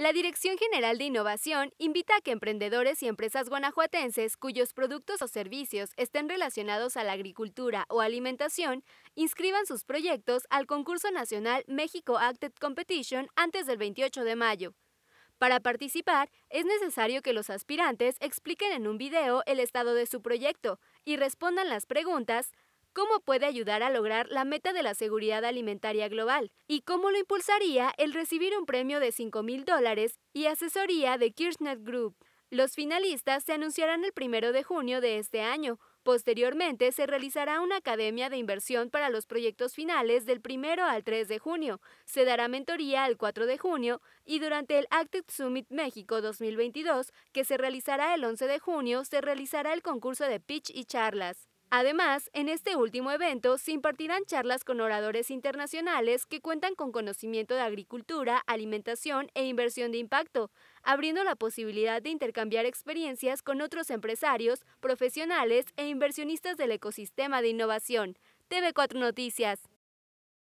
La Dirección General de Innovación invita a que emprendedores y empresas guanajuatenses cuyos productos o servicios estén relacionados a la agricultura o alimentación inscriban sus proyectos al concurso nacional México Acted Competition antes del 28 de mayo. Para participar, es necesario que los aspirantes expliquen en un video el estado de su proyecto y respondan las preguntas cómo puede ayudar a lograr la meta de la seguridad alimentaria global y cómo lo impulsaría el recibir un premio de 5.000 dólares y asesoría de Kirchner Group. Los finalistas se anunciarán el 1 de junio de este año. Posteriormente se realizará una academia de inversión para los proyectos finales del 1 al 3 de junio. Se dará mentoría el 4 de junio y durante el Active Summit México 2022, que se realizará el 11 de junio, se realizará el concurso de pitch y charlas. Además, en este último evento se impartirán charlas con oradores internacionales que cuentan con conocimiento de agricultura, alimentación e inversión de impacto, abriendo la posibilidad de intercambiar experiencias con otros empresarios, profesionales e inversionistas del ecosistema de innovación. TV4 Noticias.